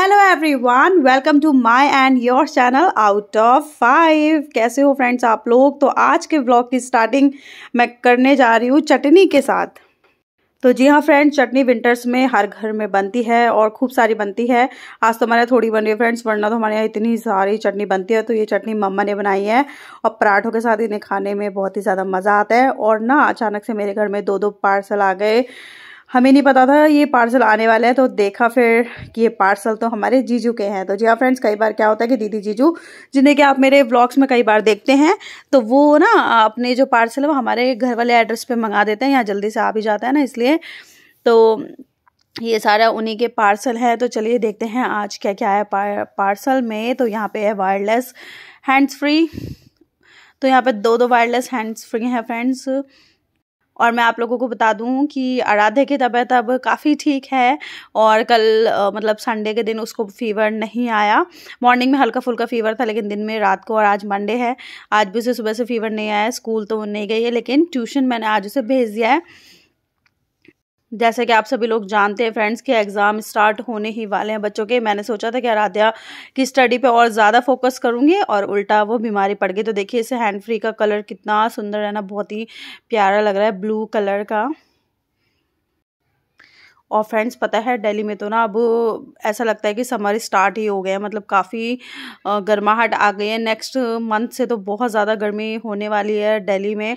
hello everyone welcome to my and your channel out of five कैसे हो friends आप लोग तो आज के ब्लॉग की स्टार्टिंग मैं करने जा रही हूँ चटनी के साथ तो जी हाँ फ्रेंड्स चटनी विंटर्स में हर घर में बनती है और खूब सारी बनती है आज तो हमारे यहाँ थोड़ी बन रही है फ्रेंड्स वरना तो हमारे यहाँ इतनी सारी चटनी बनती है तो ये चटनी मम्मा ने बनाई है और पराठों के साथ इन्हें खाने में बहुत ही ज़्यादा मज़ा आता है और ना अचानक से मेरे घर में दो दो पार्सल आ गए हमें नहीं पता था ये पार्सल आने वाला है तो देखा फिर कि ये पार्सल तो हमारे जीजू के हैं तो जी हाँ फ्रेंड्स कई बार क्या होता है कि दीदी जीजू जिन्हें कि आप मेरे ब्लॉग्स में कई बार देखते हैं तो वो ना अपने जो पार्सल है वो हमारे घर वाले एड्रेस पे मंगा देते हैं यहाँ जल्दी से आ भी जाता है ना इसलिए तो ये सारा उन्हीं के पार्सल है तो चलिए देखते हैं आज क्या क्या है पार्सल में तो यहाँ पे है वायरलेस हैंड्स फ्री तो यहाँ पे दो दो वायरलेस हैंड्स फ्री हैं फ्रेंड्स और मैं आप लोगों को बता दूं कि आराध्या की तबीयत अब काफ़ी ठीक है और कल मतलब संडे के दिन उसको फीवर नहीं आया मॉर्निंग में हल्का फुल्का फीवर था लेकिन दिन में रात को और आज मंडे है आज भी उसे सुबह से फीवर नहीं आया स्कूल तो नहीं गई है लेकिन ट्यूशन मैंने आज उसे भेज दिया है जैसे कि आप सभी लोग जानते हैं फ्रेंड्स के एग्ज़ाम स्टार्ट होने ही वाले हैं बच्चों के मैंने सोचा था कि आराध्या की स्टडी पे और ज़्यादा फोकस करूँगी और उल्टा वो बीमारी पड़ गई तो देखिए इसे हैंड फ्री का कलर कितना सुंदर है ना बहुत ही प्यारा लग रहा है ब्लू कलर का और फ्रेंड्स पता है दिल्ली में तो ना अब ऐसा लगता है कि समर स्टार्ट ही हो गया मतलब काफ़ी गर्माहट आ गई है नेक्स्ट मंथ से तो बहुत ज़्यादा गर्मी होने वाली है दिल्ली में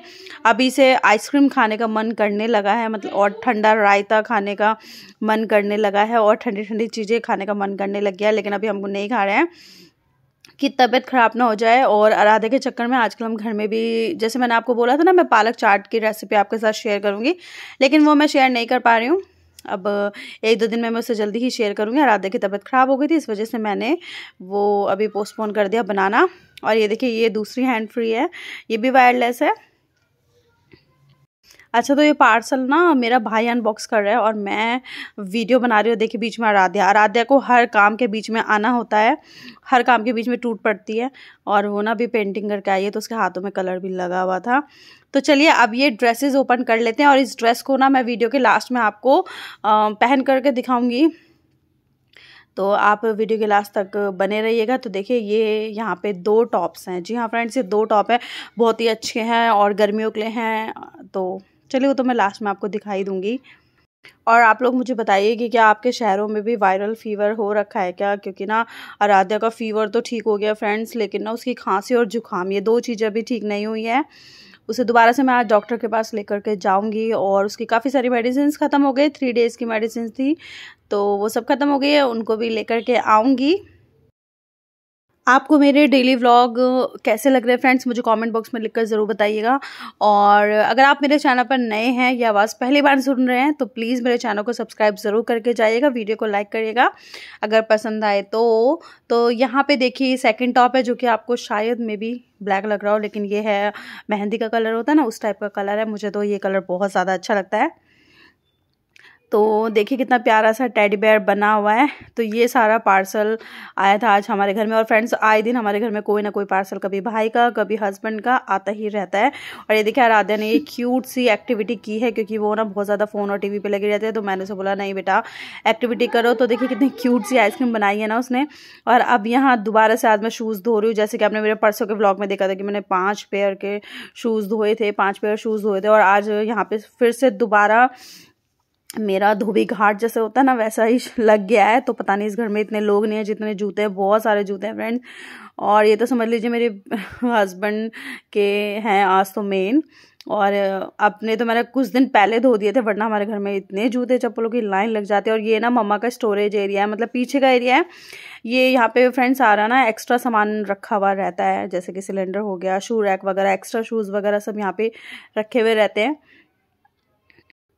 अभी से आइसक्रीम खाने का मन करने लगा है मतलब और ठंडा रायता खाने का मन करने लगा है और ठंडी ठंडी चीज़ें खाने का मन करने लग गया है लेकिन अभी हमको नहीं खा रहे हैं कि तबीयत ख़राब ना हो जाए और आराधे के चक्कर में आजकल हम घर में भी जैसे मैंने आपको बोला था ना मैं पालक चाट की रेसिपी आपके साथ शेयर करूँगी लेकिन वो मैं शेयर नहीं कर पा रही हूँ अब एक दो दिन में मैं उसे जल्दी ही शेयर करूँगी आराध्या की तबीयत ख़राब हो गई थी इस वजह से मैंने वो अभी पोस्टपोन कर दिया बनाना और ये देखिए ये दूसरी हैंड फ्री है ये भी वायरलेस है अच्छा तो ये पार्सल ना मेरा भाई अनबॉक्स कर रहा है और मैं वीडियो बना रही हूँ देखिए बीच में आराध्या आराध्या को हर काम के बीच में आना होता है हर काम के बीच में टूट पड़ती है और वो ना अभी पेंटिंग करके आई है तो उसके हाथों में कलर भी लगा हुआ था तो चलिए अब ये ड्रेसेस ओपन कर लेते हैं और इस ड्रेस को ना मैं वीडियो के लास्ट में आपको पहन करके दिखाऊँगी तो आप वीडियो के लास्ट तक बने रहिएगा तो देखिए ये यहाँ पे दो टॉप्स हैं जी हाँ फ्रेंड्स ये दो टॉप हैं बहुत ही अच्छे हैं और गर्मियों के लिए हैं तो चलिए वो तो मैं लास्ट में आपको दिखाई दूँगी और आप लोग मुझे बताइए कि क्या आपके शहरों में भी वायरल फीवर हो रखा है क्या क्योंकि ना आराध्या का फीवर तो ठीक हो गया फ्रेंड्स लेकिन ना उसकी खांसी और जुकाम ये दो चीज़ें अभी ठीक नहीं हुई हैं उसे दोबारा से मैं आज डॉक्टर के पास लेकर के जाऊंगी और उसकी काफ़ी सारी मेडिसिन ख़त्म हो गई थ्री डेज़ की मेडिसिन थी तो वो सब ख़त्म हो गई है उनको भी लेकर के आऊँगी आपको मेरे डेली व्लॉग कैसे लग रहे हैं फ्रेंड्स मुझे कमेंट बॉक्स में लिखकर ज़रूर बताइएगा और अगर आप मेरे चैनल पर नए हैं या आवाज़ पहली बार सुन रहे हैं तो प्लीज़ मेरे चैनल को सब्सक्राइब ज़रूर करके जाइएगा वीडियो को लाइक करिएगा अगर पसंद आए तो तो यहाँ पे देखिए सेकंड टॉप है जो कि आपको शायद मे भी ब्लैक लग रहा हो लेकिन ये है मेहंदी का कलर होता है ना उस टाइप का कलर है मुझे तो ये कलर बहुत ज़्यादा अच्छा लगता है तो देखिए कितना प्यारा सा टेडी बेयर बना हुआ है तो ये सारा पार्सल आया था आज हमारे घर में और फ्रेंड्स आए दिन हमारे घर में कोई ना कोई पार्सल कभी भाई का कभी हस्बैंड का आता ही रहता है और ये देखिए आराध्या ने ये क्यूट सी एक्टिविटी की है क्योंकि वो ना बहुत ज़्यादा फ़ोन और टी पर लगे रहते हैं तो मैंने उसे बोला नहीं बेटा एक्टिविटी करो तो देखिए कितनी क्यूट सी आइसक्रीम बनाई है ना उसने और अब यहाँ दोबारा से आज मैं शूज़ धो रही हूँ जैसे कि आपने मेरे परसों के ब्लॉग में देखा था कि मैंने पाँच पेयर के शूज़ धोए थे पाँच पेयर शूज़ धोए थे और आज यहाँ पर फिर से दोबारा मेरा धोबी घाट जैसे होता है ना वैसा ही लग गया है तो पता नहीं इस घर में इतने लोग नहीं है जितने जूते हैं बहुत सारे जूते हैं फ्रेंड्स और ये तो समझ लीजिए मेरे हस्बैंड के हैं आज तो मेन और अपने तो मैंने कुछ दिन पहले धो दिए थे वरना हमारे घर में इतने जूते चप्पलों की लाइन लग जाती है और ये ना मम्मा का स्टोरेज एरिया है मतलब पीछे का एरिया है ये यहाँ पे फ्रेंड्स सारा ना एक्स्ट्रा सामान रखा हुआ रहता है जैसे कि सिलेंडर हो गया शू रैक वगैरह एक्स्ट्रा शूज़ वगैरह सब यहाँ पे रखे हुए रहते हैं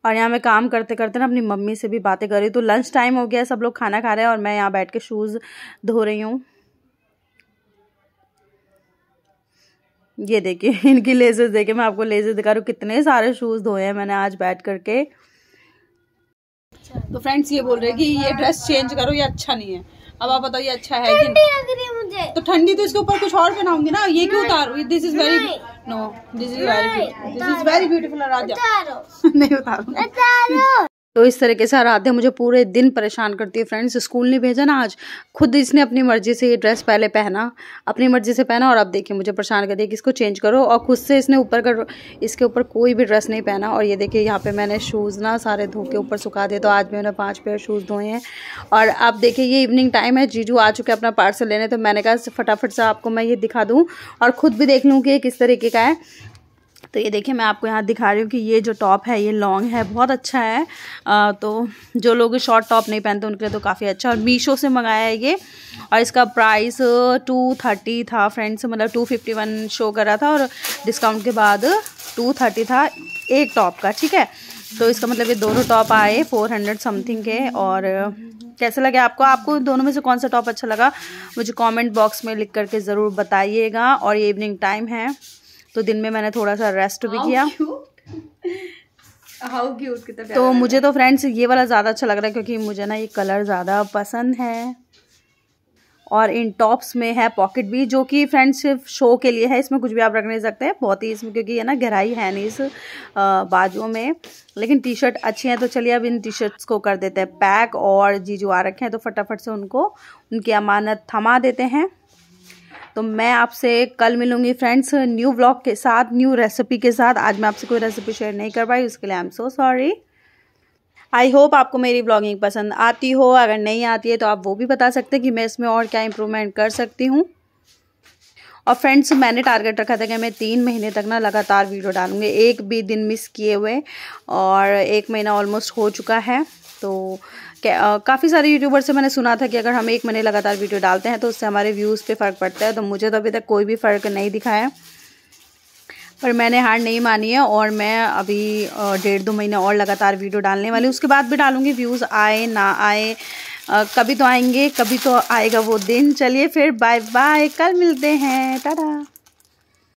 और यहाँ मैं काम करते करते ना अपनी मम्मी से भी बातें कर रही हूँ तो लंच टाइम हो गया सब लोग खाना खा रहे हैं और मैं यहाँ बैठ के शूज़ धो रही हूँ ये देखिए इनकी लेजर्स देखिए मैं आपको लेजर दिखा रही हूँ कितने सारे शूज़ धोए हैं मैंने आज बैठ करके तो फ्रेंड्स ये बोल रहे हैं कि ये ड्रेस चेंज करो ये अच्छा नहीं है अब आप बताइए अच्छा है कि तो ठंडी तो इसके ऊपर कुछ और बनाऊंगी ना ये क्यों उतार this is very no this is very this is very beautiful राजा नहीं उतारो तो इस तरीके से आराध्या मुझे पूरे दिन परेशान करती है फ्रेंड्स स्कूल नहीं भेजा ना आज खुद इसने अपनी मर्ज़ी से ये ड्रेस पहले पहना अपनी मर्ज़ी से पहना और अब देखिए मुझे परेशान कर दिया कि इसको चेंज करो और खुद से इसने ऊपर का इसके ऊपर कोई भी ड्रेस नहीं पहना और ये देखिए यहाँ पे मैंने शूज़ ना सारे धो के ऊपर सुखा दिए तो आज मैंने पाँच पेयर शूज़ धोए हैं और अब देखिए ये इवनिंग टाइम है जीजू आ चुके अपना पार्सल लेने तो मैंने कहा फटाफट से आपको मैं ये दिखा दूँ और ख़ुद भी देख लूँ कि किस तरीके का है तो ये देखिए मैं आपको यहाँ दिखा रही हूँ कि ये जो टॉप है ये लॉन्ग है बहुत अच्छा है आ, तो जो लोग शॉर्ट टॉप नहीं पहनते उनके लिए तो काफ़ी अच्छा और मीशो से मंगाया है ये और इसका प्राइस टू थर्टी था फ्रेंड्स मतलब टू फिफ्टी वन शो कर रहा था और डिस्काउंट के बाद टू थर्टी था एक टॉप का ठीक है तो इसका मतलब ये दोनों टॉप आए फोर हंड्रेड समथिंग के और कैसे लगे आपको आपको दोनों में से कौन सा टॉप अच्छा लगा मुझे कॉमेंट बॉक्स में लिख करके ज़रूर बताइएगा और ये इवनिंग टाइम है तो दिन में मैंने थोड़ा सा रेस्ट भी किया तो मुझे तो फ्रेंड्स ये वाला ज़्यादा अच्छा लग रहा है क्योंकि मुझे ना ये कलर ज़्यादा पसंद है और इन टॉप्स में है पॉकेट भी जो कि फ्रेंड्स सिर्फ शो के लिए है इसमें कुछ भी आप रख नहीं सकते हैं बहुत ही इसमें क्योंकि ये ना गहराई है नहीं इस बाजुओं में लेकिन टी शर्ट अच्छी हैं तो चलिए अब इन टी शर्ट्स को कर देते हैं पैक और जीजू आ रखे हैं तो फटाफट से उनको उनकी अमानत थमा देते हैं तो मैं आपसे कल मिलूंगी फ्रेंड्स न्यू ब्लॉग के साथ न्यू रेसिपी के साथ आज मैं आपसे कोई रेसिपी शेयर नहीं कर पाई उसके लिए I am so sorry I hope आपको मेरी ब्लॉगिंग पसंद आती हो अगर नहीं आती है तो आप वो भी बता सकते हैं कि मैं इसमें और क्या इम्प्रूवमेंट कर सकती हूँ और फ्रेंड्स मैंने टारगेट रखा था कि मैं तीन महीने तक ना लगातार वीडियो डालूँगी एक भी दिन मिस किए हुए और एक महीना ऑलमोस्ट हो चुका है तो काफ़ी सारे यूट्यूबर से मैंने सुना था कि अगर हम एक महीने लगातार वीडियो डालते हैं तो उससे हमारे व्यूज़ पे फ़र्क पड़ता है तो मुझे तो अभी तक कोई भी फ़र्क नहीं दिखाया पर मैंने हार नहीं मानी है और मैं अभी डेढ़ दो महीने और लगातार वीडियो डालने वाली उसके बाद भी डालूँगी व्यूज़ आए ना आए कभी तो आएंगे कभी तो आएगा वो दिन चलिए फिर बाय बाय कल मिलते हैं टाटा